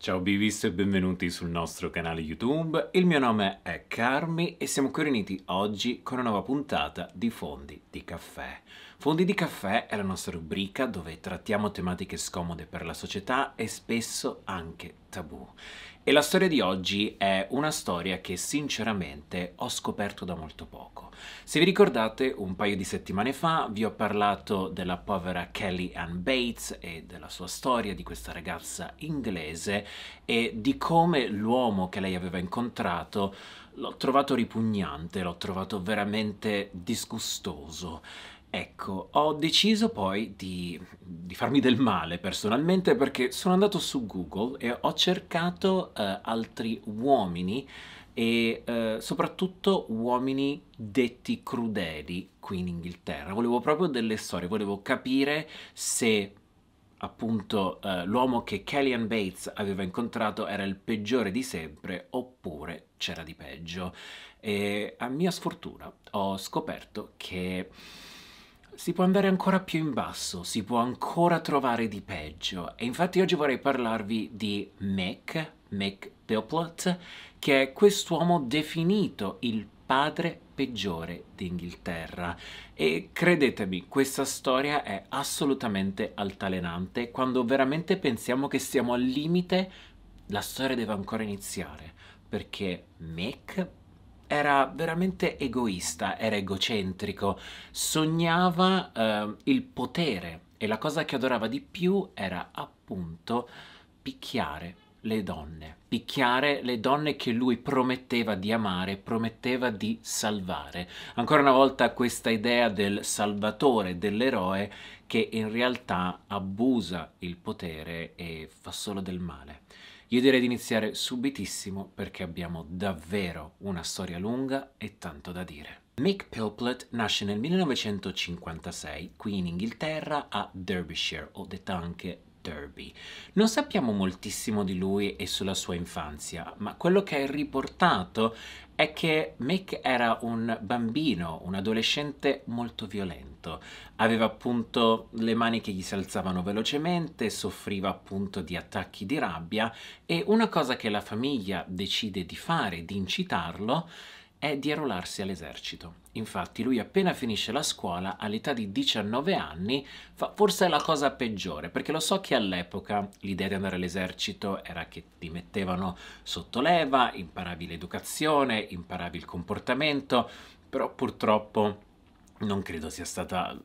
Ciao Bivis e benvenuti sul nostro canale YouTube. Il mio nome è Carmi e siamo qui riuniti oggi con una nuova puntata di Fondi di Caffè. Fondi di Caffè è la nostra rubrica dove trattiamo tematiche scomode per la società e spesso anche tabù. E la storia di oggi è una storia che sinceramente ho scoperto da molto poco. Se vi ricordate, un paio di settimane fa vi ho parlato della povera Kelly Ann Bates e della sua storia di questa ragazza inglese e di come l'uomo che lei aveva incontrato l'ho trovato ripugnante, l'ho trovato veramente disgustoso Ecco, ho deciso poi di, di, farmi del male personalmente perché sono andato su Google e ho cercato eh, altri uomini e eh, soprattutto uomini detti crudeli qui in Inghilterra. Volevo proprio delle storie, volevo capire se appunto eh, l'uomo che Kellyanne Bates aveva incontrato era il peggiore di sempre oppure c'era di peggio. E a mia sfortuna ho scoperto che si può andare ancora più in basso, si può ancora trovare di peggio e infatti oggi vorrei parlarvi di Mac, Mac Piplet, che è quest'uomo definito il padre peggiore d'Inghilterra. E credetemi, questa storia è assolutamente altalenante quando veramente pensiamo che siamo al limite, la storia deve ancora iniziare, perché Mac era veramente egoista, era egocentrico, sognava eh, il potere e la cosa che adorava di più era appunto picchiare le donne, picchiare le donne che lui prometteva di amare, prometteva di salvare. Ancora una volta questa idea del salvatore, dell'eroe che in realtà abusa il potere e fa solo del male. Io direi di iniziare subitissimo perché abbiamo davvero una storia lunga e tanto da dire. Mick Pilplet nasce nel 1956 qui in Inghilterra a Derbyshire, o detta anche Derby. Non sappiamo moltissimo di lui e sulla sua infanzia, ma quello che è riportato è che Mick era un bambino, un adolescente molto violento. Aveva appunto le mani che gli si alzavano velocemente, soffriva appunto di attacchi di rabbia e una cosa che la famiglia decide di fare, di incitarlo, è di arruolarsi all'esercito. Infatti lui appena finisce la scuola, all'età di 19 anni, fa forse la cosa peggiore, perché lo so che all'epoca l'idea di andare all'esercito era che ti mettevano sotto leva, imparavi l'educazione, imparavi il comportamento, però purtroppo non credo sia stata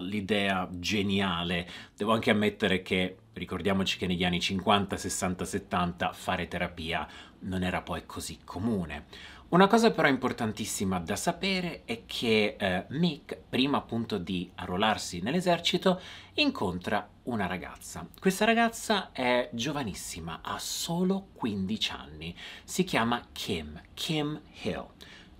l'idea geniale. Devo anche ammettere che, ricordiamoci che negli anni 50, 60, 70 fare terapia non era poi così comune. Una cosa però importantissima da sapere è che eh, Mick, prima appunto di arruolarsi nell'esercito, incontra una ragazza. Questa ragazza è giovanissima, ha solo 15 anni. Si chiama Kim, Kim Hill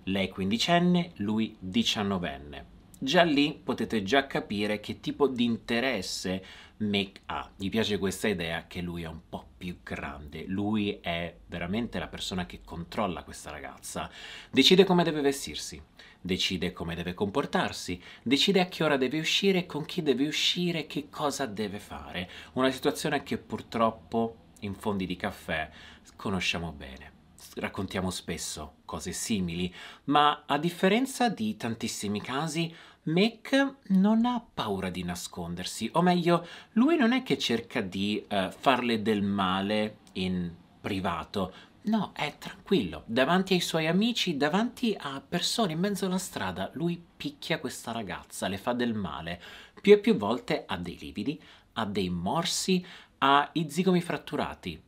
lei quindicenne, lui diciannovenne. Già lì potete già capire che tipo di interesse Mick ha. Gli piace questa idea che lui è un po' più grande, lui è veramente la persona che controlla questa ragazza, decide come deve vestirsi, decide come deve comportarsi, decide a che ora deve uscire, con chi deve uscire, che cosa deve fare. Una situazione che purtroppo in fondi di caffè conosciamo bene raccontiamo spesso cose simili, ma a differenza di tantissimi casi, Mick non ha paura di nascondersi, o meglio, lui non è che cerca di uh, farle del male in privato, no, è tranquillo, davanti ai suoi amici, davanti a persone in mezzo alla strada, lui picchia questa ragazza, le fa del male, più e più volte ha dei lividi, ha dei morsi, ha i zigomi fratturati,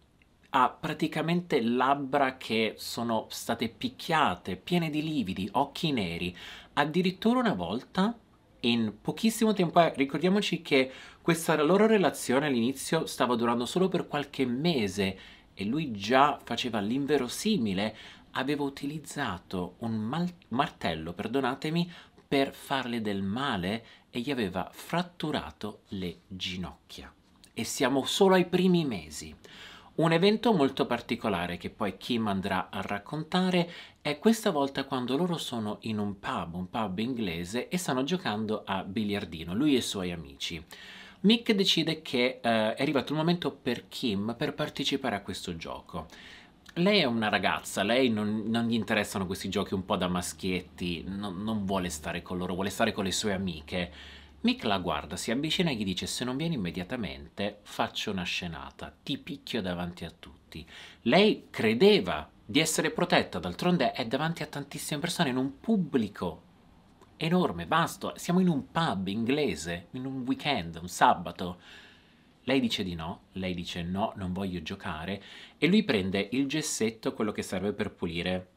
ha praticamente labbra che sono state picchiate, piene di lividi, occhi neri. Addirittura una volta, in pochissimo tempo, eh, ricordiamoci che questa loro relazione all'inizio stava durando solo per qualche mese e lui già faceva l'inverosimile, aveva utilizzato un martello, perdonatemi, per farle del male e gli aveva fratturato le ginocchia. E siamo solo ai primi mesi. Un evento molto particolare che poi Kim andrà a raccontare è questa volta quando loro sono in un pub, un pub inglese, e stanno giocando a biliardino, lui e i suoi amici. Mick decide che eh, è arrivato il momento per Kim per partecipare a questo gioco. Lei è una ragazza, lei non, non gli interessano questi giochi un po' da maschietti, no, non vuole stare con loro, vuole stare con le sue amiche Mick la guarda, si avvicina e gli dice se non vieni immediatamente faccio una scenata, ti picchio davanti a tutti. Lei credeva di essere protetta, d'altronde è davanti a tantissime persone in un pubblico enorme, vasto, siamo in un pub inglese, in un weekend, un sabato. Lei dice di no, lei dice no, non voglio giocare e lui prende il gessetto, quello che serve per pulire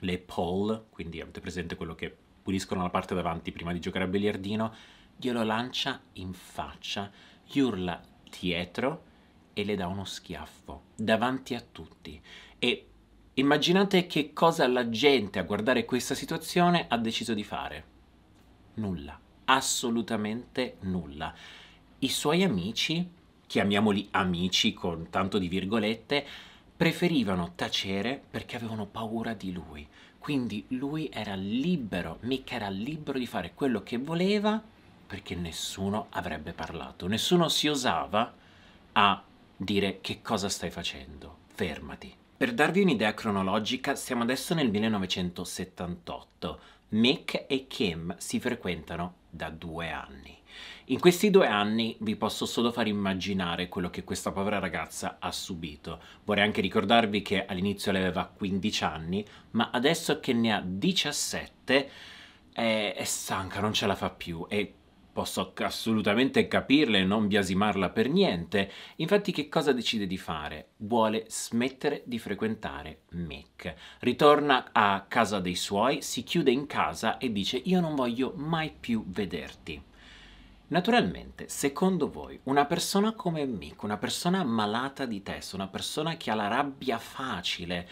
le pole, quindi avete presente quello che puliscono la parte davanti prima di giocare a biliardino, glielo lancia in faccia, gli urla dietro e le dà uno schiaffo davanti a tutti. E immaginate che cosa la gente a guardare questa situazione ha deciso di fare. Nulla, assolutamente nulla. I suoi amici, chiamiamoli amici con tanto di virgolette, preferivano tacere perché avevano paura di lui. Quindi lui era libero, mica era libero di fare quello che voleva perché nessuno avrebbe parlato, nessuno si osava a dire che cosa stai facendo, fermati. Per darvi un'idea cronologica, siamo adesso nel 1978. Mick e Kim si frequentano da due anni. In questi due anni vi posso solo far immaginare quello che questa povera ragazza ha subito. Vorrei anche ricordarvi che all'inizio lei aveva 15 anni, ma adesso che ne ha 17 è, eh, è stanca, non ce la fa più e Posso assolutamente capirla e non biasimarla per niente. Infatti che cosa decide di fare? Vuole smettere di frequentare Mick. Ritorna a casa dei suoi, si chiude in casa e dice io non voglio mai più vederti. Naturalmente, secondo voi, una persona come Mick, una persona malata di testa, una persona che ha la rabbia facile,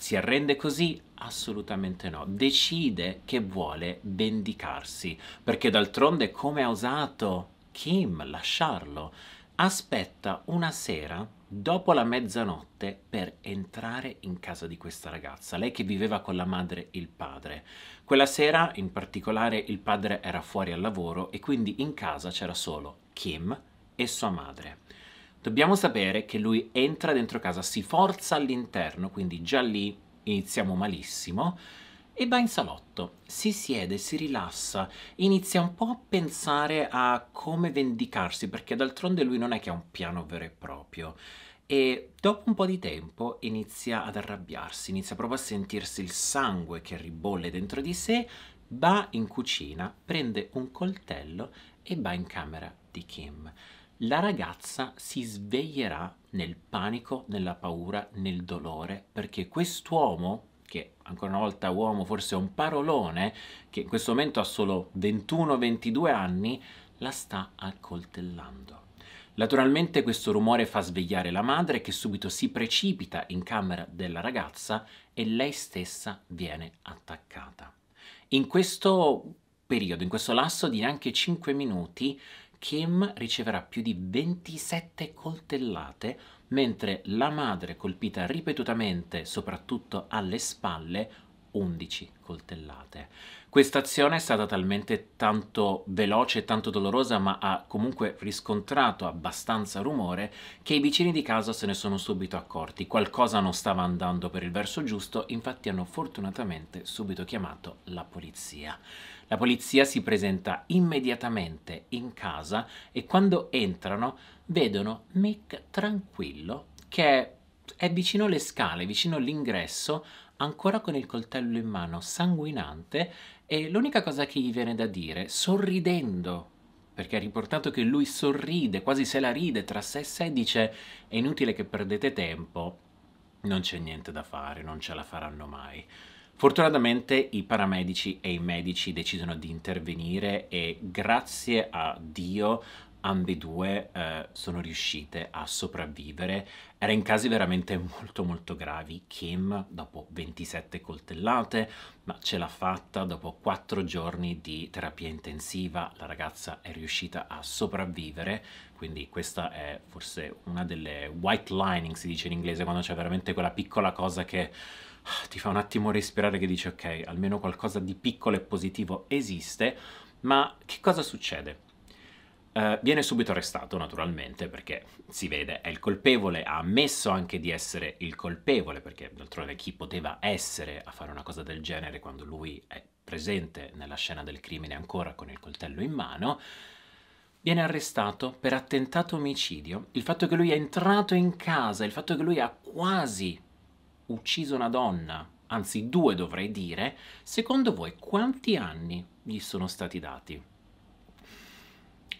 si arrende così? Assolutamente no. Decide che vuole vendicarsi, perché d'altronde come ha osato Kim lasciarlo? Aspetta una sera dopo la mezzanotte per entrare in casa di questa ragazza, lei che viveva con la madre e il padre. Quella sera in particolare il padre era fuori al lavoro e quindi in casa c'era solo Kim e sua madre. Dobbiamo sapere che lui entra dentro casa, si forza all'interno, quindi già lì iniziamo malissimo, e va in salotto, si siede, si rilassa, inizia un po' a pensare a come vendicarsi, perché d'altronde lui non è che ha un piano vero e proprio. E dopo un po' di tempo inizia ad arrabbiarsi, inizia proprio a sentirsi il sangue che ribolle dentro di sé, va in cucina, prende un coltello e va in camera di Kim la ragazza si sveglierà nel panico, nella paura, nel dolore, perché quest'uomo, che ancora una volta uomo forse è un parolone, che in questo momento ha solo 21-22 anni, la sta accoltellando. Naturalmente questo rumore fa svegliare la madre che subito si precipita in camera della ragazza e lei stessa viene attaccata. In questo periodo, in questo lasso di neanche 5 minuti, Kim riceverà più di 27 coltellate, mentre la madre colpita ripetutamente, soprattutto alle spalle, 11 coltellate. Questa azione è stata talmente tanto veloce e tanto dolorosa, ma ha comunque riscontrato abbastanza rumore, che i vicini di casa se ne sono subito accorti. Qualcosa non stava andando per il verso giusto, infatti hanno fortunatamente subito chiamato la polizia. La polizia si presenta immediatamente in casa e quando entrano vedono Mick tranquillo che è vicino alle scale, vicino all'ingresso, ancora con il coltello in mano, sanguinante, e l'unica cosa che gli viene da dire, sorridendo perché ha riportato che lui sorride, quasi se la ride tra sé e sé, dice è inutile che perdete tempo, non c'è niente da fare, non ce la faranno mai. Fortunatamente i paramedici e i medici decidono di intervenire e grazie a Dio ambedue eh, sono riuscite a sopravvivere. Era in casi veramente molto molto gravi. Kim dopo 27 coltellate, ma ce l'ha fatta dopo 4 giorni di terapia intensiva. La ragazza è riuscita a sopravvivere, quindi questa è forse una delle white lining, si dice in inglese, quando c'è veramente quella piccola cosa che Ah, ti fa un attimo respirare che dici ok, almeno qualcosa di piccolo e positivo esiste, ma che cosa succede? Uh, viene subito arrestato naturalmente perché si vede è il colpevole, ha ammesso anche di essere il colpevole perché d'altronde chi poteva essere a fare una cosa del genere quando lui è presente nella scena del crimine ancora con il coltello in mano, viene arrestato per attentato omicidio, il fatto che lui è entrato in casa, il fatto che lui ha quasi ucciso una donna, anzi due dovrei dire, secondo voi quanti anni gli sono stati dati?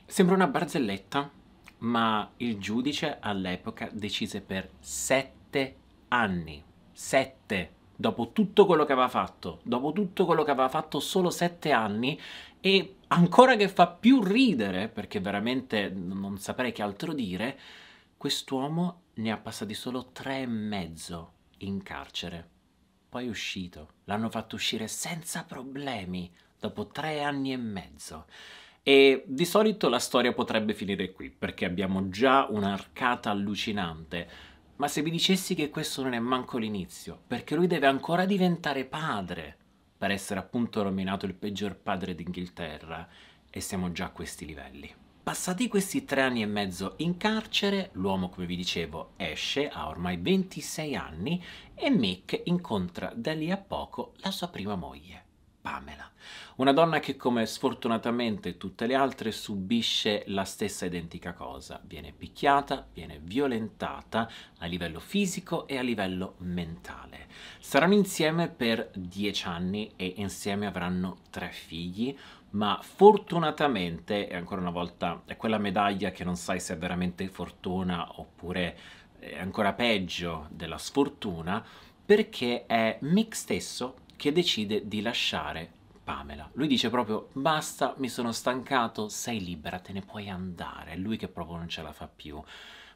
Sembra una barzelletta, ma il giudice all'epoca decise per sette anni. Sette! Dopo tutto quello che aveva fatto, dopo tutto quello che aveva fatto solo sette anni e ancora che fa più ridere, perché veramente non saprei che altro dire, quest'uomo ne ha passati solo tre e mezzo in carcere. Poi è uscito, l'hanno fatto uscire senza problemi, dopo tre anni e mezzo. E di solito la storia potrebbe finire qui, perché abbiamo già un'arcata allucinante. Ma se vi dicessi che questo non è manco l'inizio, perché lui deve ancora diventare padre, per essere appunto nominato il peggior padre d'Inghilterra, e siamo già a questi livelli. Passati questi tre anni e mezzo in carcere, l'uomo, come vi dicevo, esce, ha ormai 26 anni, e Mick incontra da lì a poco la sua prima moglie, Pamela. Una donna che, come sfortunatamente tutte le altre, subisce la stessa identica cosa. Viene picchiata, viene violentata a livello fisico e a livello mentale. Saranno insieme per 10 anni e insieme avranno tre figli, ma fortunatamente, e ancora una volta, è quella medaglia che non sai se è veramente fortuna oppure è ancora peggio della sfortuna, perché è Mick stesso che decide di lasciare Pamela. Lui dice proprio basta, mi sono stancato, sei libera, te ne puoi andare. È lui che proprio non ce la fa più.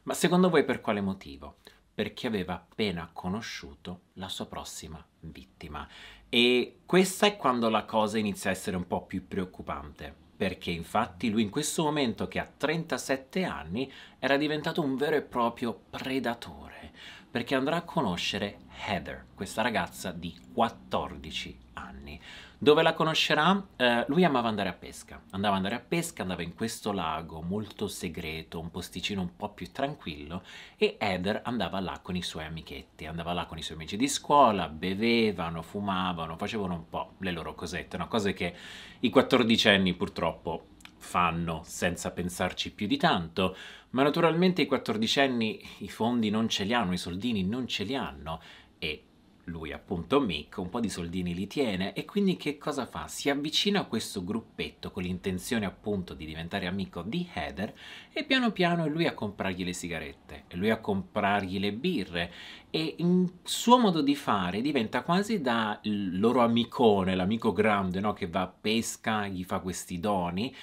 Ma secondo voi per quale motivo? Perché aveva appena conosciuto la sua prossima vittima e questa è quando la cosa inizia a essere un po' più preoccupante, perché infatti lui in questo momento che ha 37 anni era diventato un vero e proprio predatore, perché andrà a conoscere Heather, questa ragazza di 14 anni. Dove la conoscerà? Eh, lui amava andare a pesca, andava ad andare a pesca, andava in questo lago molto segreto, un posticino un po' più tranquillo e Heather andava là con i suoi amichetti, andava là con i suoi amici di scuola, bevevano, fumavano, facevano un po' le loro cosette, una cosa che i 14 anni purtroppo fanno senza pensarci più di tanto, ma naturalmente i quattordicenni i fondi non ce li hanno, i soldini non ce li hanno e lui appunto Mick un po' di soldini li tiene e quindi che cosa fa? Si avvicina a questo gruppetto con l'intenzione appunto di diventare amico di Heather e piano piano è lui a comprargli le sigarette, è lui a comprargli le birre e in suo modo di fare diventa quasi da loro amicone, l'amico grande no? che va a pesca, gli fa questi doni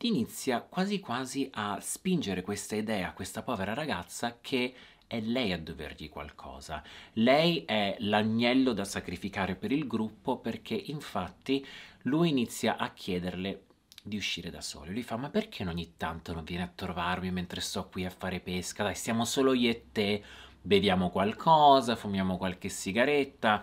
ti inizia quasi quasi a spingere questa idea, a questa povera ragazza che è lei a dovergli qualcosa. Lei è l'agnello da sacrificare per il gruppo perché infatti lui inizia a chiederle di uscire da solo. Lui fa: Ma perché ogni tanto non vieni a trovarmi mentre sto qui a fare pesca? Dai, siamo solo io e te, beviamo qualcosa, fumiamo qualche sigaretta.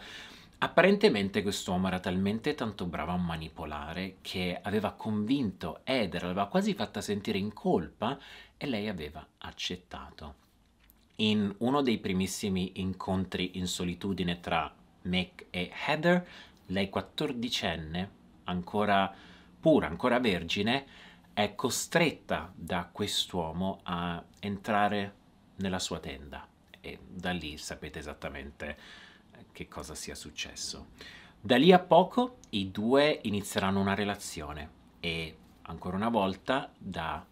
Apparentemente quest'uomo era talmente tanto bravo a manipolare che aveva convinto Eder, l'aveva quasi fatta sentire in colpa e lei aveva accettato. In uno dei primissimi incontri in solitudine tra Mick e Heather, lei quattordicenne, ancora pura, ancora vergine, è costretta da quest'uomo a entrare nella sua tenda e da lì sapete esattamente che cosa sia successo. Da lì a poco i due inizieranno una relazione e ancora una volta da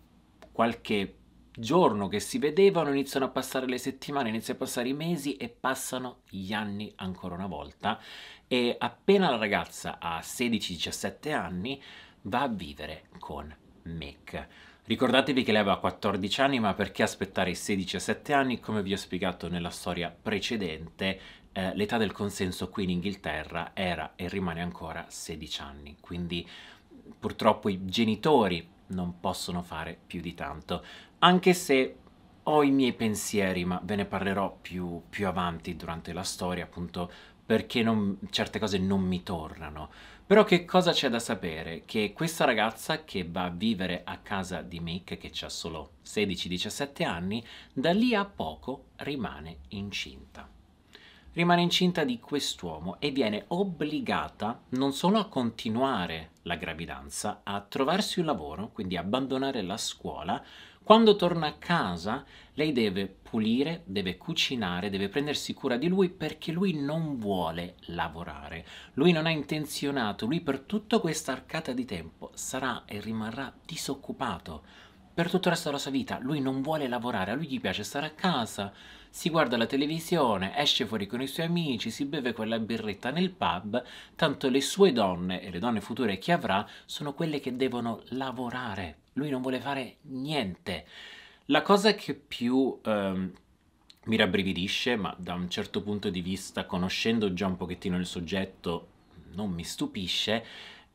qualche giorno che si vedevano iniziano a passare le settimane, iniziano a passare i mesi e passano gli anni ancora una volta e appena la ragazza ha 16-17 anni va a vivere con Mick. Ricordatevi che lei aveva 14 anni, ma perché aspettare i 16-17 anni? Come vi ho spiegato nella storia precedente, eh, l'età del consenso qui in Inghilterra era e rimane ancora 16 anni, quindi purtroppo i genitori non possono fare più di tanto, anche se ho i miei pensieri, ma ve ne parlerò più, più avanti durante la storia, appunto perché non, certe cose non mi tornano. Però che cosa c'è da sapere? Che questa ragazza che va a vivere a casa di Mick, che ha solo 16-17 anni, da lì a poco rimane incinta rimane incinta di quest'uomo e viene obbligata non solo a continuare la gravidanza, a trovarsi un lavoro, quindi abbandonare la scuola, quando torna a casa lei deve pulire, deve cucinare, deve prendersi cura di lui perché lui non vuole lavorare. Lui non ha intenzionato, lui per tutta questa arcata di tempo sarà e rimarrà disoccupato per tutto il resto della sua vita. Lui non vuole lavorare, a lui gli piace stare a casa, si guarda la televisione, esce fuori con i suoi amici, si beve quella birretta nel pub, tanto le sue donne e le donne future che avrà sono quelle che devono lavorare. Lui non vuole fare niente. La cosa che più... Ehm, mi rabbrividisce, ma da un certo punto di vista, conoscendo già un pochettino il soggetto, non mi stupisce,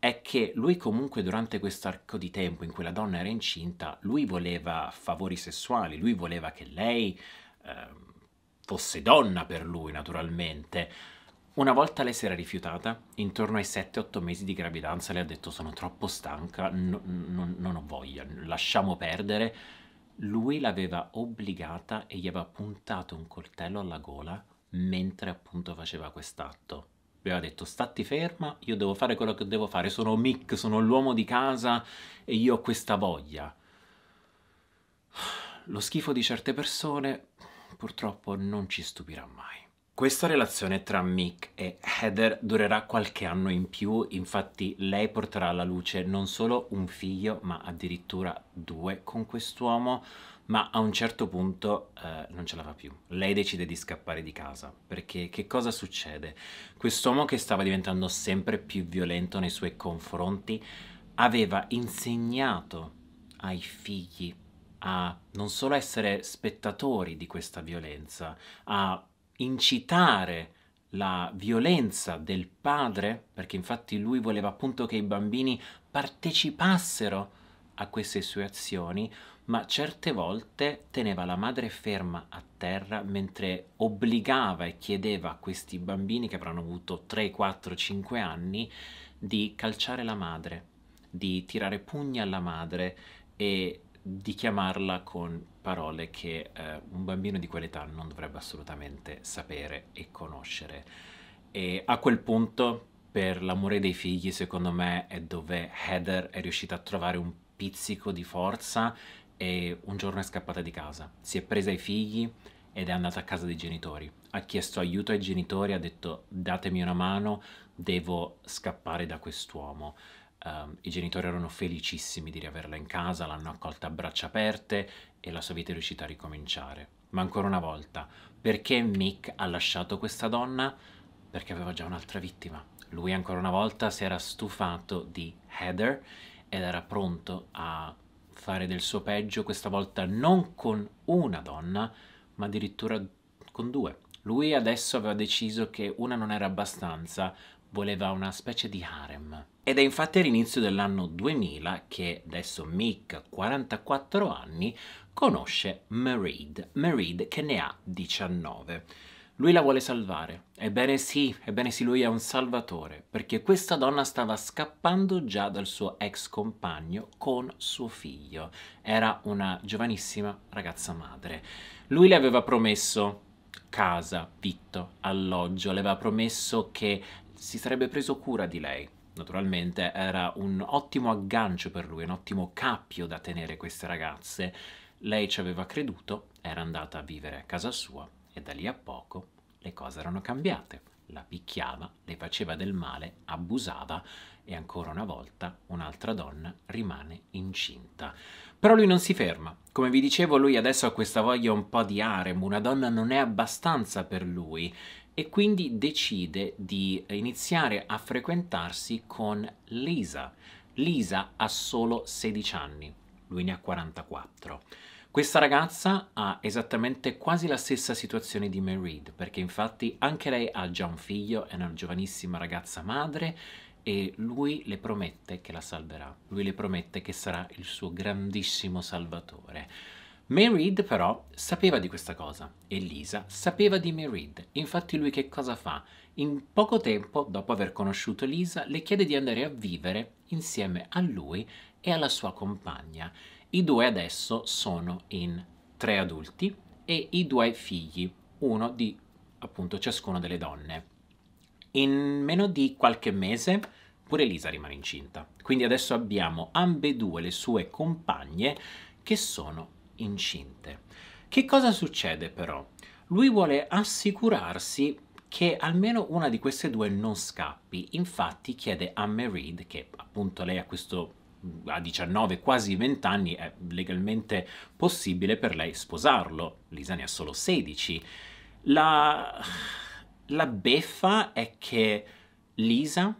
è che lui comunque durante questo arco di tempo in cui la donna era incinta, lui voleva favori sessuali, lui voleva che lei eh, fosse donna per lui naturalmente. Una volta lei si era rifiutata, intorno ai 7-8 mesi di gravidanza le ha detto sono troppo stanca, no, no, non ho voglia, lasciamo perdere. Lui l'aveva obbligata e gli aveva puntato un coltello alla gola mentre appunto faceva quest'atto aveva detto statti ferma, io devo fare quello che devo fare, sono Mick, sono l'uomo di casa e io ho questa voglia. Lo schifo di certe persone purtroppo non ci stupirà mai. Questa relazione tra Mick e Heather durerà qualche anno in più, infatti lei porterà alla luce non solo un figlio ma addirittura due con quest'uomo, ma a un certo punto eh, non ce la fa più. Lei decide di scappare di casa, perché che cosa succede? Quest'uomo che stava diventando sempre più violento nei suoi confronti aveva insegnato ai figli a non solo essere spettatori di questa violenza, a incitare la violenza del padre, perché infatti lui voleva appunto che i bambini partecipassero a queste sue azioni, ma certe volte teneva la madre ferma a terra mentre obbligava e chiedeva a questi bambini che avranno avuto 3, 4, 5 anni di calciare la madre, di tirare pugni alla madre e di chiamarla con parole che eh, un bambino di quell'età non dovrebbe assolutamente sapere e conoscere. E a quel punto, per l'amore dei figli, secondo me è dove Heather è riuscita a trovare un pizzico di forza e un giorno è scappata di casa, si è presa i figli ed è andata a casa dei genitori. Ha chiesto aiuto ai genitori, ha detto datemi una mano, devo scappare da quest'uomo. Um, I genitori erano felicissimi di riaverla in casa, l'hanno accolta a braccia aperte e la sua vita è riuscita a ricominciare. Ma ancora una volta, perché Mick ha lasciato questa donna? Perché aveva già un'altra vittima. Lui ancora una volta si era stufato di Heather ed era pronto a fare del suo peggio, questa volta non con una donna, ma addirittura con due. Lui adesso aveva deciso che una non era abbastanza, voleva una specie di harem. Ed è infatti all'inizio dell'anno 2000 che adesso Mick, 44 anni, conosce Marid, Marid che ne ha 19. Lui la vuole salvare. Ebbene sì, ebbene sì, lui è un salvatore, perché questa donna stava scappando già dal suo ex compagno con suo figlio. Era una giovanissima ragazza madre. Lui le aveva promesso casa, vitto, alloggio, le aveva promesso che si sarebbe preso cura di lei, naturalmente era un ottimo aggancio per lui, un ottimo cappio da tenere queste ragazze. Lei ci aveva creduto, era andata a vivere a casa sua e da lì a poco le cose erano cambiate. La picchiava, le faceva del male, abusava e ancora una volta un'altra donna rimane incinta. Però lui non si ferma. Come vi dicevo, lui adesso ha questa voglia un po' di harem, una donna non è abbastanza per lui e quindi decide di iniziare a frequentarsi con Lisa. Lisa ha solo 16 anni, lui ne ha 44. Questa ragazza ha esattamente quasi la stessa situazione di Mary Reed, perché infatti anche lei ha già un figlio, è una giovanissima ragazza madre e lui le promette che la salverà, lui le promette che sarà il suo grandissimo salvatore. May Reed però sapeva di questa cosa e Lisa sapeva di May Reed. Infatti lui che cosa fa? In poco tempo, dopo aver conosciuto Lisa, le chiede di andare a vivere insieme a lui e alla sua compagna i due adesso sono in tre adulti e i due figli, uno di appunto ciascuna delle donne. In meno di qualche mese pure Lisa rimane incinta. Quindi adesso abbiamo ambedue le sue compagne che sono incinte. Che cosa succede però? Lui vuole assicurarsi che almeno una di queste due non scappi. Infatti chiede a Mary che appunto lei ha questo a 19, quasi 20 anni è legalmente possibile per lei sposarlo. Lisa ne ha solo 16. La, la beffa è che Lisa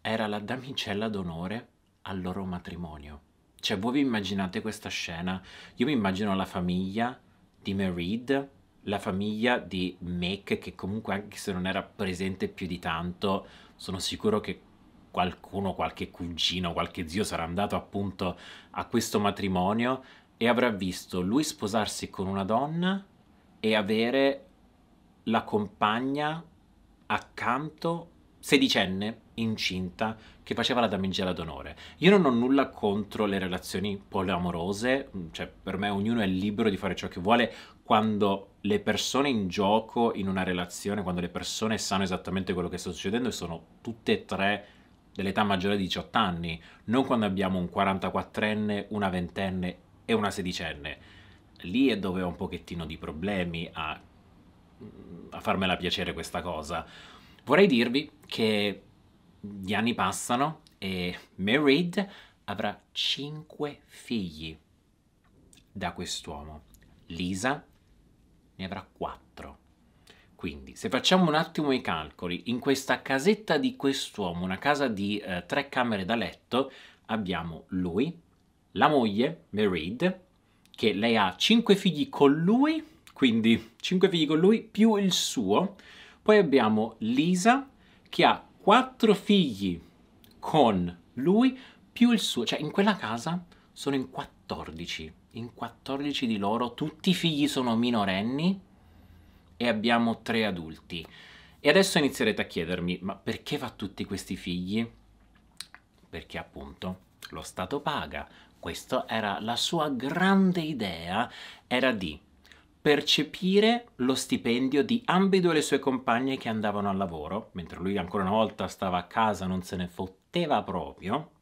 era la damicella d'onore al loro matrimonio. Cioè, voi vi immaginate questa scena? Io mi immagino la famiglia di Merid, la famiglia di Mac, che comunque, anche se non era presente più di tanto, sono sicuro che qualcuno, qualche cugino, qualche zio sarà andato appunto a questo matrimonio e avrà visto lui sposarsi con una donna e avere la compagna accanto sedicenne incinta che faceva la damigella d'onore. Io non ho nulla contro le relazioni poliamorose, cioè per me ognuno è libero di fare ciò che vuole quando le persone in gioco in una relazione, quando le persone sanno esattamente quello che sta succedendo e sono tutte e tre dell'età maggiore di 18 anni, non quando abbiamo un 44enne, una ventenne e una sedicenne. Lì è dove ho un pochettino di problemi a, a farmela piacere questa cosa. Vorrei dirvi che gli anni passano e Married avrà 5 figli da quest'uomo. Lisa ne avrà 4. Quindi, se facciamo un attimo i calcoli, in questa casetta di quest'uomo, una casa di eh, tre camere da letto, abbiamo lui, la moglie, Merid, che lei ha cinque figli con lui, quindi cinque figli con lui più il suo. Poi abbiamo Lisa, che ha quattro figli con lui più il suo. Cioè, in quella casa sono in 14. In 14 di loro tutti i figli sono minorenni e abbiamo tre adulti. E adesso inizierete a chiedermi, ma perché fa tutti questi figli? Perché appunto lo Stato paga. Questa era la sua grande idea, era di percepire lo stipendio di ambedue le sue compagne che andavano al lavoro, mentre lui ancora una volta stava a casa, non se ne fotteva proprio,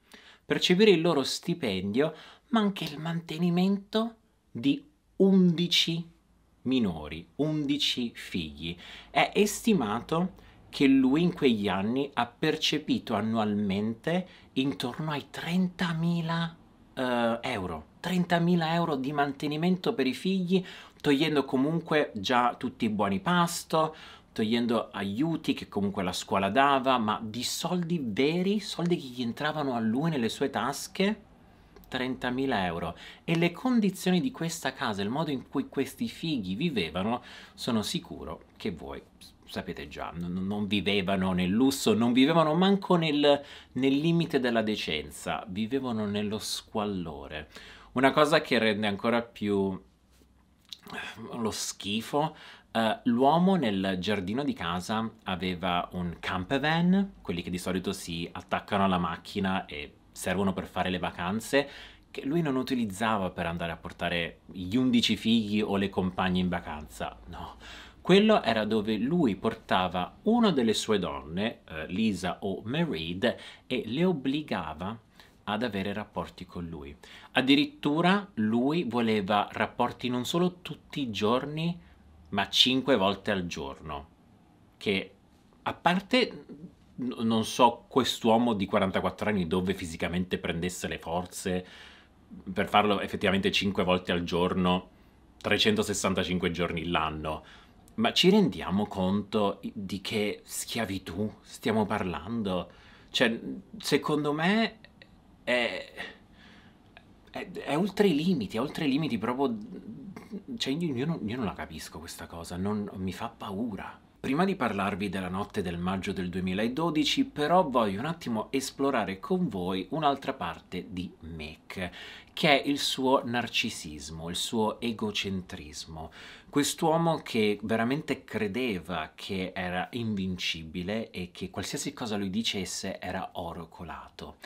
percepire il loro stipendio, ma anche il mantenimento di 11 minori, 11 figli. È stimato che lui in quegli anni ha percepito annualmente intorno ai 30.000 uh, eh, euro. 30.000 euro di mantenimento per i figli, togliendo comunque già tutti i buoni pasto, togliendo aiuti che comunque la scuola dava, ma di soldi veri, soldi che gli entravano a lui nelle sue tasche, 30.000 euro e le condizioni di questa casa, il modo in cui questi fighi vivevano, sono sicuro che voi sapete già, non, non vivevano nel lusso, non vivevano manco nel, nel limite della decenza, vivevano nello squallore. Una cosa che rende ancora più eh, lo schifo Uh, l'uomo nel giardino di casa aveva un van, quelli che di solito si attaccano alla macchina e servono per fare le vacanze che lui non utilizzava per andare a portare gli undici figli o le compagne in vacanza, no. Quello era dove lui portava una delle sue donne, eh, Lisa o Marid, e le obbligava ad avere rapporti con lui. Addirittura lui voleva rapporti non solo tutti i giorni, ma cinque volte al giorno, che a parte non so quest'uomo di 44 anni dove fisicamente prendesse le forze per farlo effettivamente 5 volte al giorno, 365 giorni l'anno. Ma ci rendiamo conto di che schiavitù stiamo parlando? Cioè, secondo me è... È, è oltre i limiti, è oltre i limiti proprio... Cioè, io, io, non, io non la capisco questa cosa, non, mi fa paura. Prima di parlarvi della notte del maggio del 2012, però voglio un attimo esplorare con voi un'altra parte di Mick, che è il suo narcisismo, il suo egocentrismo. Quest'uomo che veramente credeva che era invincibile e che qualsiasi cosa lui dicesse era oro colato.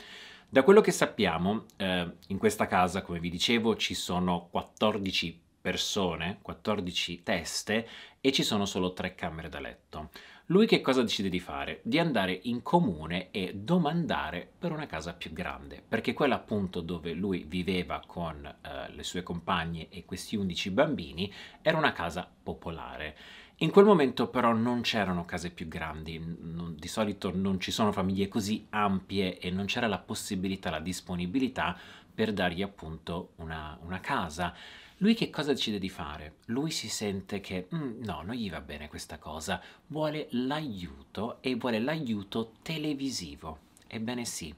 Da quello che sappiamo, eh, in questa casa, come vi dicevo, ci sono 14 persone, 14 teste e ci sono solo tre camere da letto. Lui che cosa decide di fare? Di andare in comune e domandare per una casa più grande, perché quella appunto dove lui viveva con eh, le sue compagne e questi 11 bambini era una casa popolare. In quel momento però non c'erano case più grandi, non, di solito non ci sono famiglie così ampie e non c'era la possibilità, la disponibilità per dargli appunto una, una casa lui che cosa decide di fare? Lui si sente che mm, no, non gli va bene questa cosa, vuole l'aiuto e vuole l'aiuto televisivo. Ebbene sì,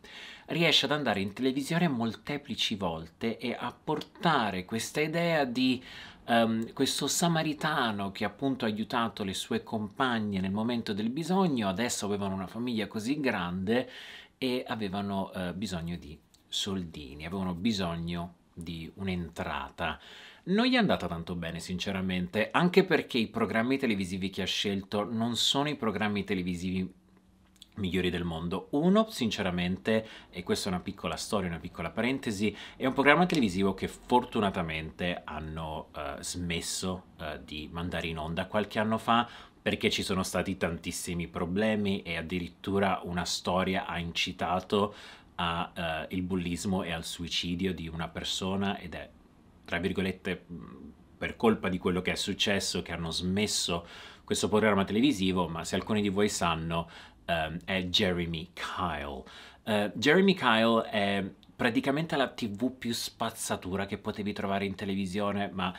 riesce ad andare in televisione molteplici volte e a portare questa idea di um, questo samaritano che appunto ha aiutato le sue compagne nel momento del bisogno, adesso avevano una famiglia così grande e avevano uh, bisogno di soldini, avevano bisogno di un'entrata non gli è andata tanto bene sinceramente, anche perché i programmi televisivi che ha scelto non sono i programmi televisivi migliori del mondo. Uno, sinceramente, e questa è una piccola storia, una piccola parentesi, è un programma televisivo che fortunatamente hanno eh, smesso eh, di mandare in onda qualche anno fa perché ci sono stati tantissimi problemi e addirittura una storia ha incitato al eh, uh, bullismo e al suicidio di una persona ed è tra virgolette, per colpa di quello che è successo, che hanno smesso questo programma televisivo, ma se alcuni di voi sanno, um, è Jeremy Kyle. Uh, Jeremy Kyle è praticamente la tv più spazzatura che potevi trovare in televisione, ma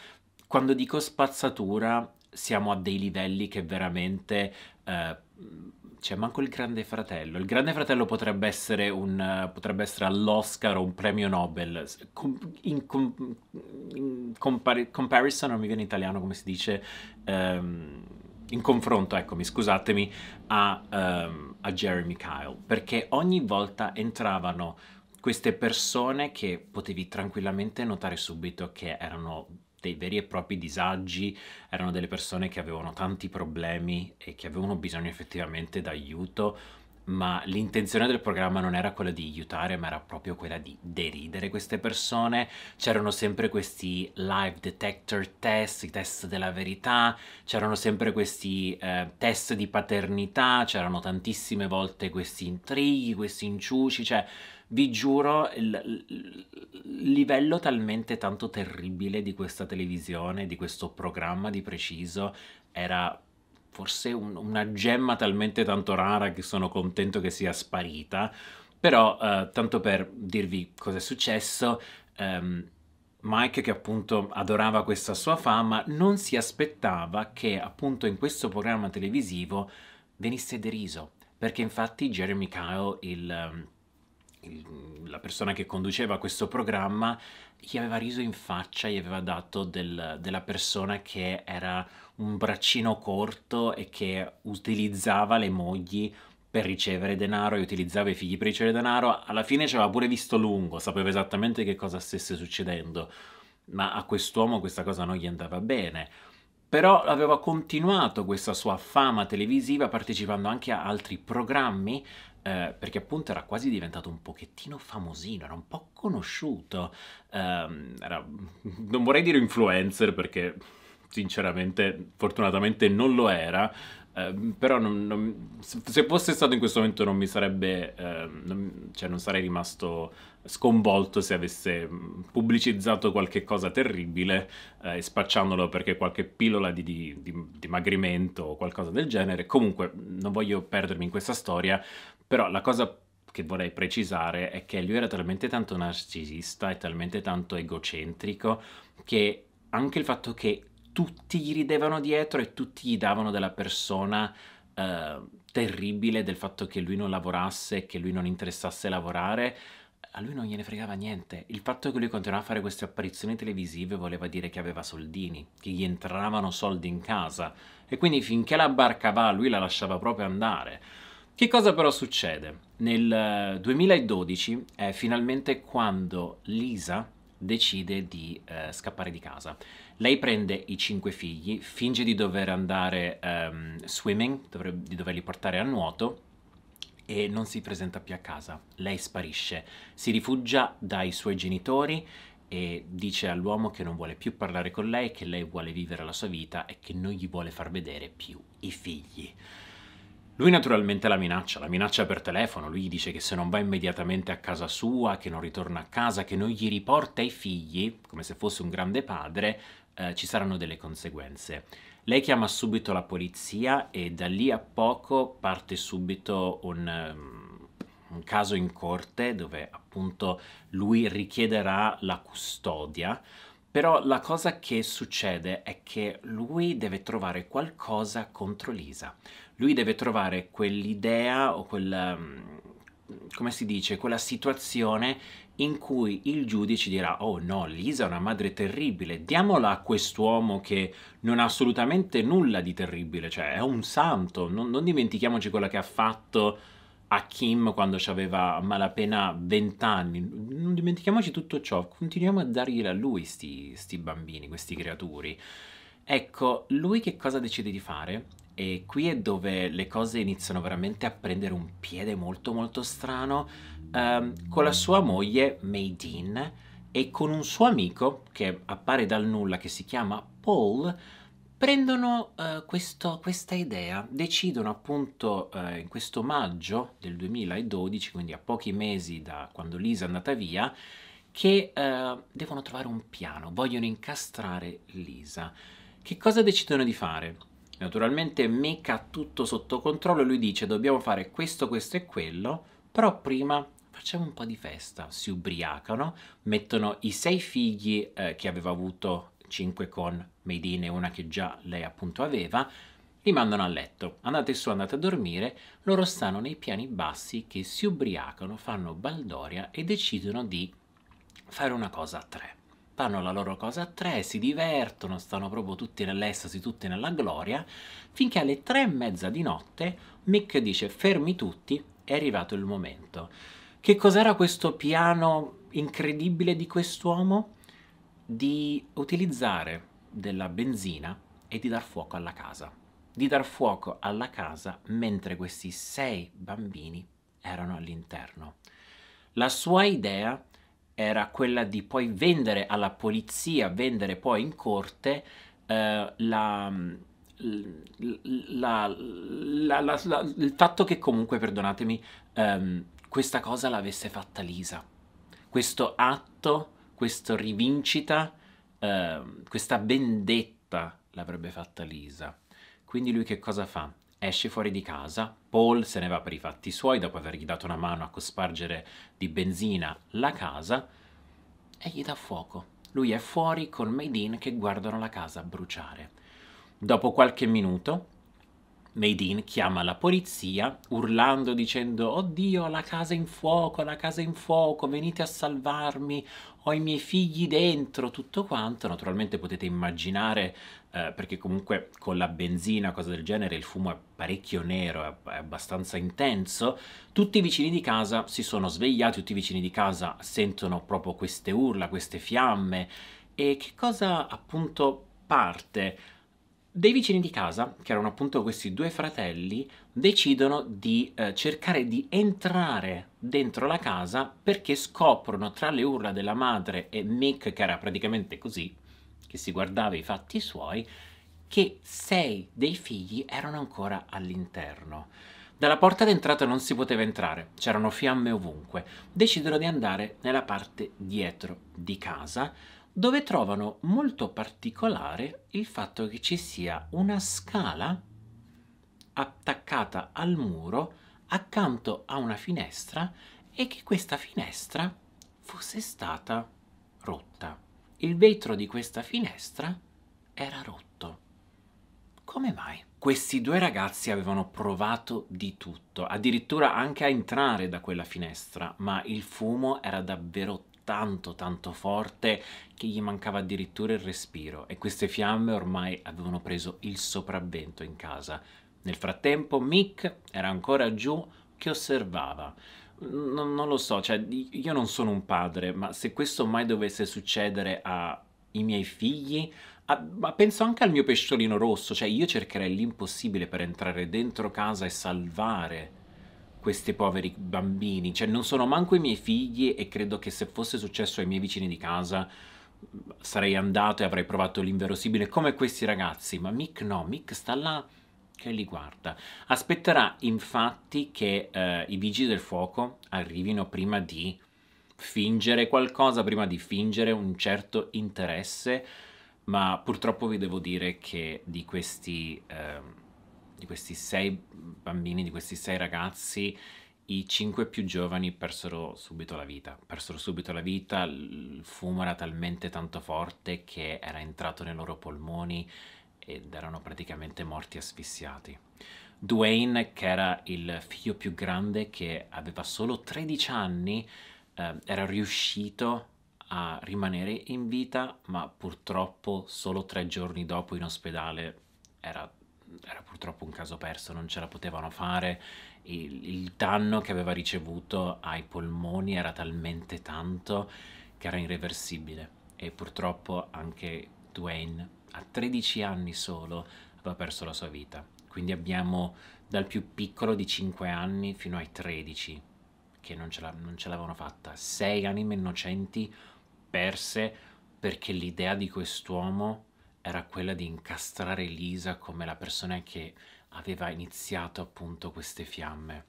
quando dico spazzatura siamo a dei livelli che veramente... Uh, c'è manco il Grande Fratello. Il Grande Fratello potrebbe essere, un, potrebbe essere all'Oscar o un premio Nobel. Com- in, com- in compar- comparison, non mi viene in italiano come si dice, um, in confronto, eccomi, scusatemi, a, um, a Jeremy Kyle. Perché ogni volta entravano queste persone che potevi tranquillamente notare subito che erano dei veri e propri disagi, erano delle persone che avevano tanti problemi e che avevano bisogno effettivamente d'aiuto ma l'intenzione del programma non era quella di aiutare, ma era proprio quella di deridere queste persone. C'erano sempre questi live detector test, i test della verità, c'erano sempre questi eh, test di paternità, c'erano tantissime volte questi intrighi, questi inciuci, cioè vi giuro il, livello talmente tanto terribile di questa televisione, di questo programma di preciso era forse un, una gemma talmente tanto rara che sono contento che sia sparita, però eh, tanto per dirvi cosa è successo, ehm, Mike, che appunto adorava questa sua fama, non si aspettava che appunto in questo programma televisivo venisse deriso, perché infatti Jeremy Kyle, il, ehm, il, la persona che conduceva questo programma, gli aveva riso in faccia, gli aveva dato del, della persona che era un braccino corto e che utilizzava le mogli per ricevere denaro e utilizzava i figli per ricevere denaro. Alla fine ci aveva pure visto lungo, sapeva esattamente che cosa stesse succedendo, ma a quest'uomo questa cosa non gli andava bene. Però aveva continuato questa sua fama televisiva partecipando anche a altri programmi, eh, perché appunto era quasi diventato un pochettino famosino, era un po' conosciuto. Eh, era, non vorrei dire influencer perché sinceramente, fortunatamente non lo era. Eh, però non, non, se fosse stato in questo momento non mi sarebbe, eh, non, cioè non sarei rimasto sconvolto se avesse pubblicizzato qualche cosa terribile eh, spacciandolo perché qualche pillola di, di, di dimagrimento o qualcosa del genere. Comunque non voglio perdermi in questa storia, però la cosa che vorrei precisare è che lui era talmente tanto narcisista e talmente tanto egocentrico che anche il fatto che tutti gli ridevano dietro e tutti gli davano della persona eh, terribile del fatto che lui non lavorasse, che lui non interessasse lavorare. A lui non gliene fregava niente. Il fatto che lui continuava a fare queste apparizioni televisive voleva dire che aveva soldini, che gli entravano soldi in casa. E quindi finché la barca va, lui la lasciava proprio andare. Che cosa però succede? Nel 2012 eh, è finalmente quando Lisa, decide di eh, scappare di casa. Lei prende i cinque figli, finge di dover andare um, swimming, dovrebbe, di doverli portare a nuoto e non si presenta più a casa. Lei sparisce, si rifugia dai suoi genitori e dice all'uomo che non vuole più parlare con lei, che lei vuole vivere la sua vita e che non gli vuole far vedere più i figli. Lui naturalmente la minaccia, la minaccia per telefono, lui dice che se non va immediatamente a casa sua, che non ritorna a casa, che non gli riporta i figli, come se fosse un grande padre, eh, ci saranno delle conseguenze. Lei chiama subito la polizia e da lì a poco parte subito un, ehm, un caso in corte dove appunto lui richiederà la custodia. Però la cosa che succede è che lui deve trovare qualcosa contro Lisa lui deve trovare quell'idea o quella, mm, come si dice, quella situazione in cui il giudice dirà oh no, Lisa è una madre terribile, diamola a quest'uomo che non ha assolutamente nulla di terribile, cioè è un santo, non, non dimentichiamoci quello che ha fatto a Kim quando aveva malapena 20 anni, non dimentichiamoci tutto ciò, continuiamo a dargliela a lui sti, sti bambini, questi creaturi. Ecco, lui che cosa decide di fare? E qui è dove le cose iniziano veramente a prendere un piede molto molto strano ehm, con la sua moglie Maydeen e con un suo amico che appare dal nulla che si chiama Paul prendono eh, questo, questa idea, decidono appunto eh, in questo maggio del 2012, quindi a pochi mesi da quando Lisa è andata via, che eh, devono trovare un piano, vogliono incastrare Lisa. Che cosa decidono di fare? Naturalmente Mick ha tutto sotto controllo e lui dice dobbiamo fare questo, questo e quello, però prima facciamo un po' di festa, si ubriacano, mettono i sei figli eh, che aveva avuto, cinque con Medine e una che già lei appunto aveva, li mandano a letto, andate su, andate a dormire, loro stanno nei piani bassi che si ubriacano, fanno baldoria e decidono di fare una cosa a tre fanno la loro cosa a tre, si divertono, stanno proprio tutti nell'estasi, tutti nella gloria, finché alle tre e mezza di notte Mick dice fermi tutti, è arrivato il momento. Che cos'era questo piano incredibile di quest'uomo? Di utilizzare della benzina e di dar fuoco alla casa. Di dar fuoco alla casa mentre questi sei bambini erano all'interno. La sua idea è era quella di poi vendere alla polizia, vendere poi in corte eh, mm, la, la, la, il fatto che comunque, perdonatemi, ehm, questa cosa l'avesse fatta Lisa. Questo atto, questa rivincita, ehm, questa vendetta l'avrebbe fatta Lisa. Quindi lui che cosa fa? esce fuori di casa, Paul se ne va per i fatti suoi dopo avergli dato una mano a cospargere di benzina la casa e gli dà fuoco. Lui è fuori con Maidin che guardano la casa bruciare. Dopo qualche minuto, Maidin chiama la polizia urlando dicendo Oddio, la casa è in fuoco, la casa è in fuoco, venite a salvarmi, ho i miei figli dentro, tutto quanto. Naturalmente potete immaginare eh, perché comunque con la benzina o cose del genere il fumo è parecchio nero, è, è abbastanza intenso, tutti i vicini di casa si sono svegliati, tutti i vicini di casa sentono proprio queste urla, queste fiamme e che cosa appunto parte? dei vicini di casa, che erano appunto questi due fratelli, decidono di eh, cercare di entrare dentro la casa perché scoprono tra le urla della madre e Mick, che era praticamente così, che si guardava i fatti suoi, che sei dei figli erano ancora all'interno. Dalla porta d'entrata non si poteva entrare, c'erano fiamme ovunque. Decidono di andare nella parte dietro di casa, dove trovano molto particolare il fatto che ci sia una scala attaccata al muro accanto a una finestra e che questa finestra fosse stata rotta il vetro di questa finestra era rotto. Come mai? Questi due ragazzi avevano provato di tutto, addirittura anche a entrare da quella finestra, ma il fumo era davvero tanto tanto forte che gli mancava addirittura il respiro e queste fiamme ormai avevano preso il sopravvento in casa. Nel frattempo Mick era ancora giù che osservava non, non lo so, cioè io non sono un padre, ma se questo mai dovesse succedere ai miei figli, a, ma penso anche al mio pesciolino rosso, cioè io cercherei l'impossibile per entrare dentro casa e salvare questi poveri bambini, cioè non sono manco i miei figli e credo che se fosse successo ai miei vicini di casa sarei andato e avrei provato l'inverosibile come questi ragazzi, ma Mick no, Mick sta là che li guarda. Aspetterà infatti che eh, i vigili del fuoco arrivino prima di fingere qualcosa, prima di fingere un certo interesse, ma purtroppo vi devo dire che di questi, eh, di questi sei bambini, di questi sei ragazzi, i cinque più giovani persero subito la vita. Persero subito la vita, il fumo era talmente tanto forte che era entrato nei loro polmoni ed erano praticamente morti asfissiati. Dwayne, che era il figlio più grande che aveva solo 13 anni, eh, era riuscito a rimanere in vita, ma purtroppo solo tre giorni dopo in ospedale era, era purtroppo un caso perso, non ce la potevano fare. Il, il danno che aveva ricevuto ai polmoni era talmente tanto che era irreversibile e purtroppo anche Dwayne a 13 anni solo aveva perso la sua vita. Quindi abbiamo dal più piccolo di 5 anni fino ai 13 che non ce, non ce l'avevano fatta. Sei anime innocenti perse perché l'idea di quest'uomo era quella di incastrare Lisa come la persona che aveva iniziato appunto queste fiamme.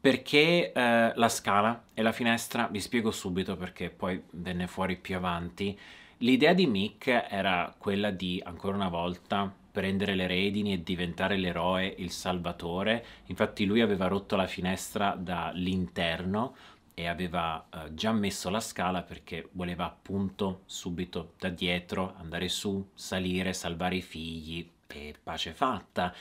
Perché eh, la scala e la finestra, vi spiego subito perché poi venne fuori più avanti, L'idea di Mick era quella di, ancora una volta, prendere le redini e diventare l'eroe, il salvatore. Infatti lui aveva rotto la finestra dall'interno e aveva eh, già messo la scala perché voleva appunto subito da dietro andare su, salire, salvare i figli e pace fatta.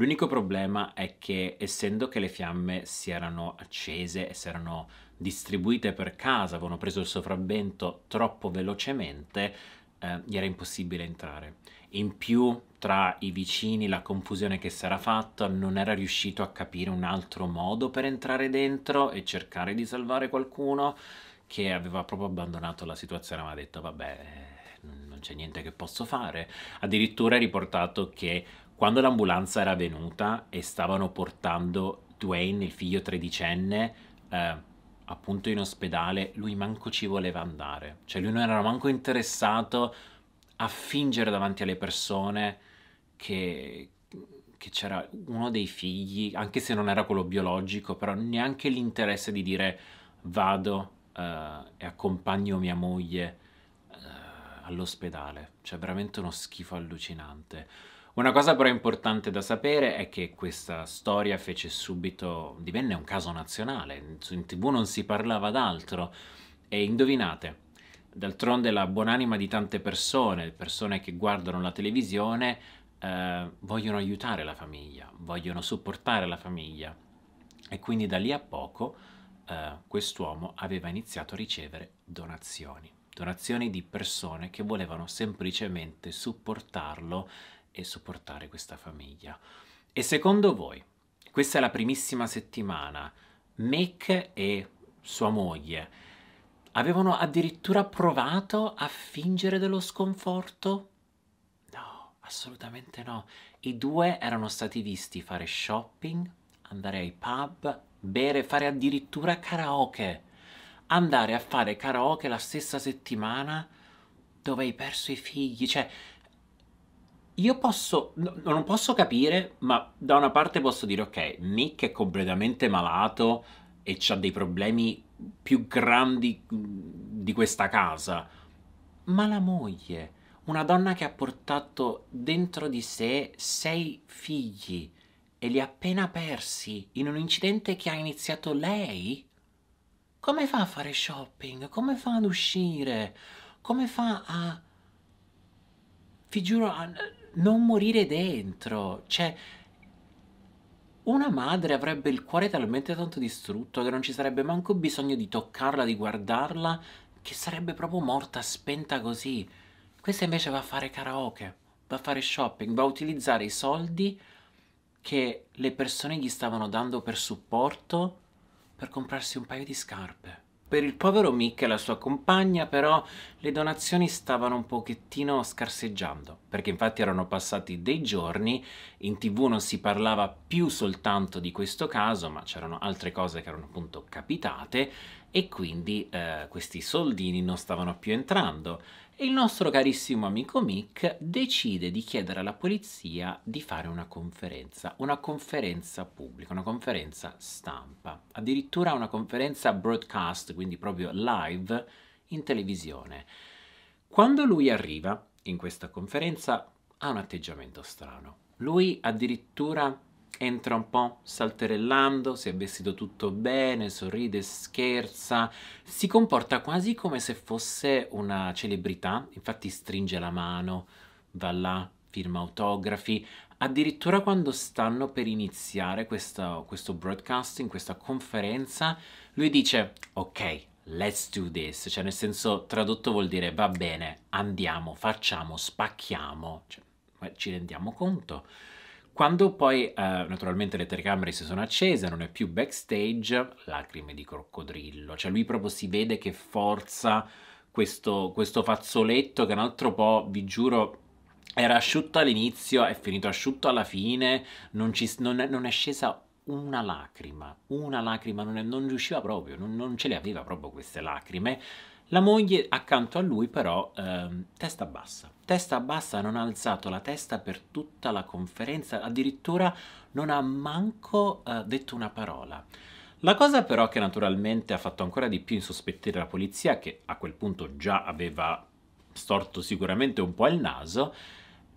L'unico problema è che essendo che le fiamme si erano accese e si erano distribuite per casa, avevano preso il sopravvento troppo velocemente, eh, gli era impossibile entrare. In più, tra i vicini, la confusione che si era fatta, non era riuscito a capire un altro modo per entrare dentro e cercare di salvare qualcuno che aveva proprio abbandonato la situazione, aveva detto vabbè, non c'è niente che posso fare. Addirittura è riportato che quando l'ambulanza era venuta e stavano portando Dwayne, il figlio tredicenne, eh, appunto in ospedale, lui manco ci voleva andare. Cioè lui non era manco interessato a fingere davanti alle persone che, che c'era uno dei figli, anche se non era quello biologico, però neanche l'interesse di dire vado uh, e accompagno mia moglie uh, all'ospedale. Cioè veramente uno schifo allucinante. Una cosa però importante da sapere è che questa storia fece subito, divenne un caso nazionale, in tv non si parlava d'altro e indovinate, d'altronde la buonanima di tante persone, persone che guardano la televisione, eh, vogliono aiutare la famiglia, vogliono supportare la famiglia e quindi da lì a poco eh, quest'uomo aveva iniziato a ricevere donazioni, donazioni di persone che volevano semplicemente supportarlo e sopportare questa famiglia. E secondo voi, questa è la primissima settimana, Mick e sua moglie avevano addirittura provato a fingere dello sconforto? No, assolutamente no. I due erano stati visti fare shopping, andare ai pub, bere, fare addirittura karaoke. Andare a fare karaoke la stessa settimana dove hai perso i figli, cioè io posso, no, non posso capire, ma da una parte posso dire, ok, Mick è completamente malato e ha dei problemi più grandi di questa casa, ma la moglie, una donna che ha portato dentro di sé sei figli e li ha appena persi in un incidente che ha iniziato lei? Come fa a fare shopping? Come fa ad uscire? Come fa a... Vi giuro, non morire dentro. Cioè, una madre avrebbe il cuore talmente tanto distrutto che non ci sarebbe manco bisogno di toccarla, di guardarla, che sarebbe proprio morta spenta così. Questa invece va a fare karaoke, va a fare shopping, va a utilizzare i soldi che le persone gli stavano dando per supporto per comprarsi un paio di scarpe. Per il povero Mick e la sua compagna però le donazioni stavano un pochettino scarseggiando, perché infatti erano passati dei giorni, in tv non si parlava più soltanto di questo caso, ma c'erano altre cose che erano appunto capitate e quindi eh, questi soldini non stavano più entrando e il nostro carissimo amico Mick decide di chiedere alla polizia di fare una conferenza, una conferenza pubblica, una conferenza stampa, addirittura una conferenza broadcast, quindi proprio live in televisione. Quando lui arriva in questa conferenza ha un atteggiamento strano. Lui addirittura entra un po' salterellando, si è vestito tutto bene, sorride, scherza, si comporta quasi come se fosse una celebrità, infatti stringe la mano, va là, firma autografi, addirittura quando stanno per iniziare questa, questo broadcasting, questa conferenza, lui dice ok, let's do this, cioè nel senso tradotto vuol dire va bene, andiamo, facciamo, spacchiamo, cioè, ci rendiamo conto quando poi eh, naturalmente le telecamere si sono accese, non è più backstage, lacrime di coccodrillo, cioè lui proprio si vede che forza questo, questo fazzoletto che un altro po', vi giuro, era asciutto all'inizio, è finito asciutto alla fine, non, ci, non, è, non è scesa una lacrima, una lacrima, non, è, non riusciva proprio, non, non, ce le aveva proprio queste lacrime. La moglie accanto a lui però eh, testa bassa, Testa bassa non ha alzato la testa per tutta la conferenza, addirittura non ha manco eh, detto una parola. La cosa però che naturalmente ha fatto ancora di più insospettire la polizia, che a quel punto già aveva storto sicuramente un po' il naso,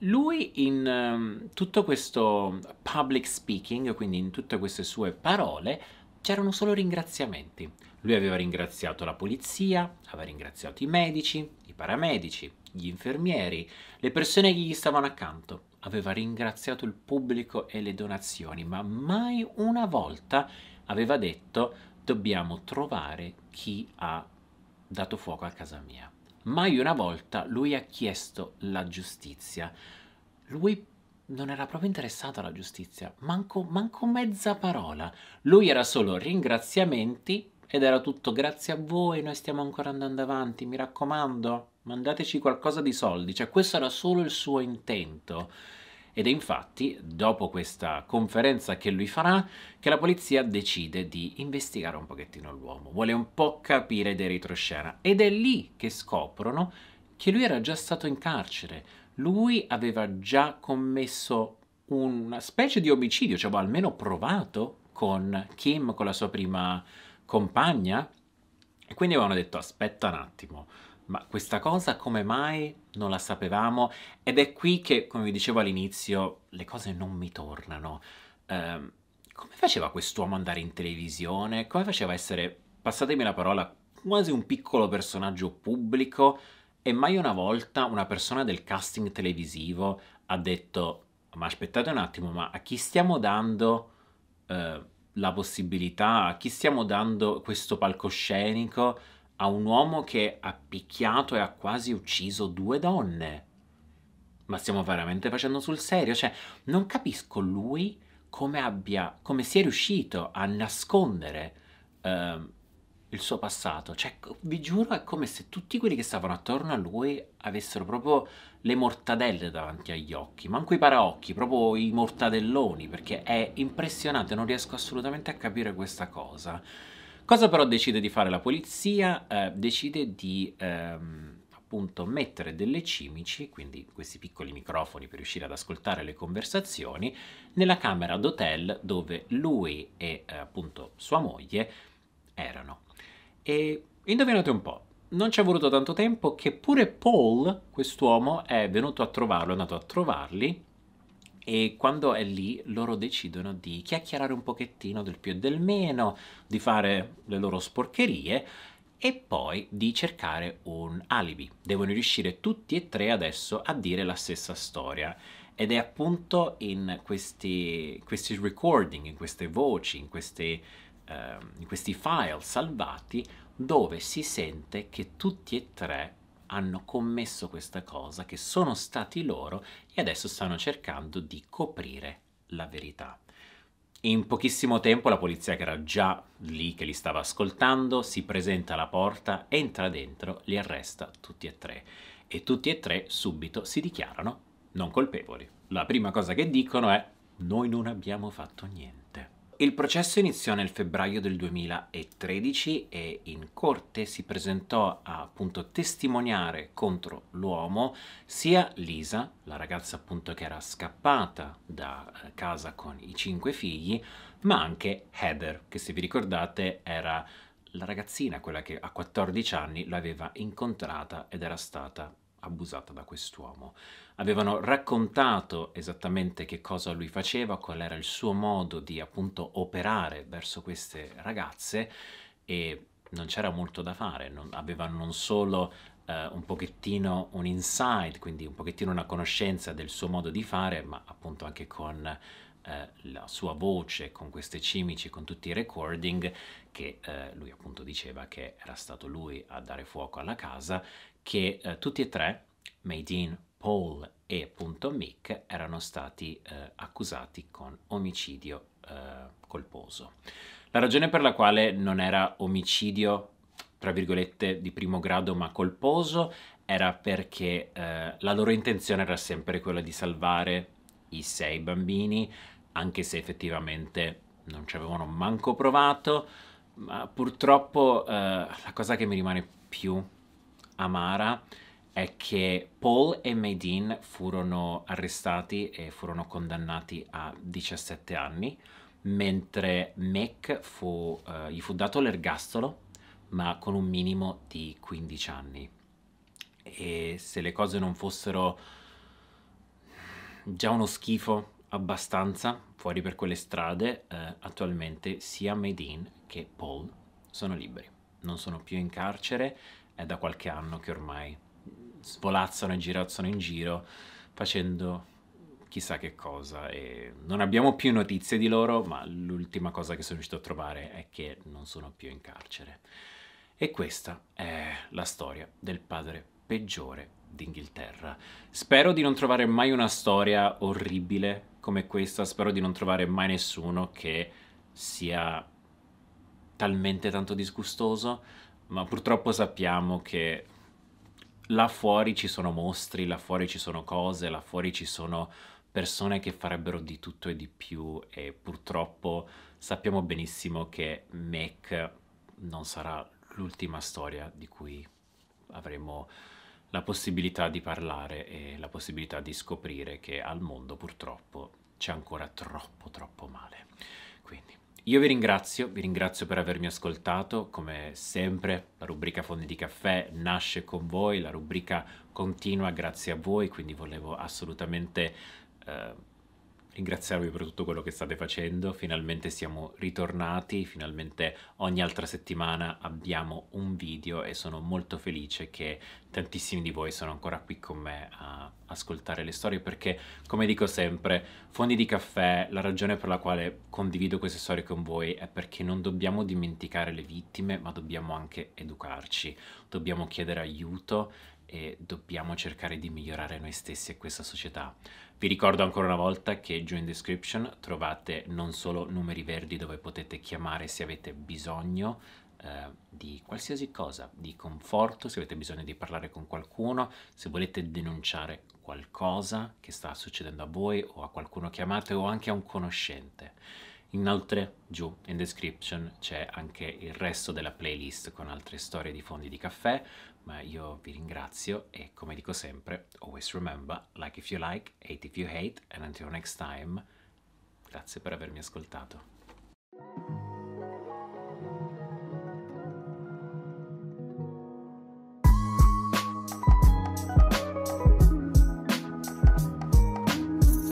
lui in um, tutto questo public speaking, quindi in tutte queste sue parole, c'erano solo ringraziamenti. Lui aveva ringraziato la polizia, aveva ringraziato i medici, i paramedici, gli infermieri, le persone che gli stavano accanto. Aveva ringraziato il pubblico e le donazioni, ma mai una volta aveva detto dobbiamo trovare chi ha dato fuoco a casa mia. Mai una volta lui ha chiesto la giustizia. Lui non era proprio interessato alla giustizia, manco, manco mezza parola. Lui era solo ringraziamenti ed era tutto grazie a voi, noi stiamo ancora andando avanti, mi raccomando, mandateci qualcosa di soldi. Cioè questo era solo il suo intento. Ed è infatti dopo questa conferenza che lui farà che la polizia decide di investigare un pochettino l'uomo, vuole un po' capire dei retroscena ed è lì che scoprono che lui era già stato in carcere, lui aveva già commesso una specie di omicidio, cioè aveva boh, almeno provato con Kim, con la sua prima compagna. E quindi avevano detto aspetta un attimo, ma questa cosa come mai non la sapevamo? Ed è qui che, come vi dicevo all'inizio, le cose non mi tornano. Eh, come faceva quest'uomo andare in televisione? Come faceva a essere, passatemi la parola, quasi un piccolo personaggio pubblico? E mai una volta una persona del casting televisivo ha detto, ma aspettate un attimo, ma a chi stiamo dando eh, la possibilità, a chi stiamo dando questo palcoscenico, a un uomo che ha picchiato e ha quasi ucciso due donne? Ma stiamo veramente facendo sul serio? Cioè, non capisco lui come abbia, come sia riuscito a nascondere... Eh, il suo passato. Cioè, vi giuro, è come se tutti quelli che stavano attorno a lui avessero proprio le mortadelle davanti agli occhi, manco i paraocchi, proprio i mortadelloni, perché è impressionante, non riesco assolutamente a capire questa cosa. Cosa però decide di fare la polizia? Eh, decide di ehm, appunto mettere delle cimici, quindi questi piccoli microfoni per riuscire ad ascoltare le conversazioni, nella camera d'hotel dove lui e eh, appunto sua moglie erano. E indovinate un po', non ci è voluto tanto tempo che pure Paul, quest'uomo, è venuto a trovarlo, è andato a trovarli e quando è lì loro decidono di chiacchierare un pochettino del più e del meno, di fare le loro sporcherie e poi di cercare un alibi. Devono riuscire tutti e tre adesso a dire la stessa storia. Ed è appunto in questi, questi recording, in queste voci, in queste eh, in questi file salvati dove si sente che tutti e tre hanno commesso questa cosa, che sono stati loro e adesso stanno cercando di coprire la verità. In pochissimo tempo la polizia che era già lì, che li stava ascoltando, si presenta alla porta, entra dentro, li arresta tutti e tre. E tutti e tre subito si dichiarano non colpevoli. La prima cosa che dicono è noi non abbiamo fatto niente. Il processo iniziò nel febbraio del 2013 e in corte si presentò a appunto testimoniare contro l'uomo sia Lisa, la ragazza appunto che era scappata da eh, casa con i cinque figli, ma anche Heather, che se vi ricordate era la ragazzina, quella che a 14 anni l'aveva incontrata ed era stata abusata da quest'uomo avevano raccontato esattamente che cosa lui faceva, qual era il suo modo di appunto operare verso queste ragazze e non c'era molto da fare, non, aveva non solo eh, un pochettino un insight, quindi un pochettino una conoscenza del suo modo di fare, ma appunto anche con eh, la sua voce, con queste cimici, con tutti i recording, che eh, lui appunto diceva che era stato lui a dare fuoco alla casa, che eh, tutti e tre, Made in Paul e Mick erano stati eh, accusati con omicidio eh, colposo. La ragione per la quale non era omicidio, tra virgolette, di primo grado ma colposo, era perché eh, la loro intenzione era sempre quella di salvare i sei bambini, anche se effettivamente non ci avevano manco provato, ma purtroppo eh, la cosa che mi rimane più amara è è che Paul e Maydeen furono arrestati e furono condannati a 17 anni, mentre Mick fu, uh, gli fu dato l'ergastolo, ma con un minimo di 15 anni. E se le cose non fossero già uno schifo abbastanza fuori per quelle strade, uh, attualmente sia Maydeen che Paul sono liberi. Non sono più in carcere, è da qualche anno che ormai svolazzano e girazzano in giro facendo chissà che cosa e non abbiamo più notizie di loro ma l'ultima cosa che sono riuscito a trovare è che non sono più in carcere e questa è la storia del padre peggiore d'Inghilterra spero di non trovare mai una storia orribile come questa spero di non trovare mai nessuno che sia talmente tanto disgustoso ma purtroppo sappiamo che là fuori ci sono mostri, là fuori ci sono cose, là fuori ci sono persone che farebbero di tutto e di più e purtroppo sappiamo benissimo che Mac non sarà l'ultima storia di cui avremo la possibilità di parlare e la possibilità di scoprire che al mondo purtroppo c'è ancora troppo troppo male. Quindi io vi ringrazio, vi ringrazio per avermi ascoltato, come sempre la rubrica Fondi di Caffè nasce con voi, la rubrica continua grazie a voi, quindi volevo assolutamente... Eh, ringraziarvi per tutto quello che state facendo, finalmente siamo ritornati, finalmente ogni altra settimana abbiamo un video e sono molto felice che tantissimi di voi sono ancora qui con me a ascoltare le storie perché, come dico sempre, Fondi di Caffè, la ragione per la quale condivido queste storie con voi è perché non dobbiamo dimenticare le vittime, ma dobbiamo anche educarci, dobbiamo chiedere aiuto e dobbiamo cercare di migliorare noi stessi e questa società. Vi ricordo ancora una volta che giù in description trovate non solo numeri verdi dove potete chiamare se avete bisogno eh, di qualsiasi cosa, di conforto, se avete bisogno di parlare con qualcuno, se volete denunciare qualcosa che sta succedendo a voi o a qualcuno che amate o anche a un conoscente. Inoltre giù in description c'è anche il resto della playlist con altre storie di fondi di caffè, ma io vi ringrazio e come dico sempre, always remember, like if you like, hate if you hate, and until next time, grazie per avermi ascoltato.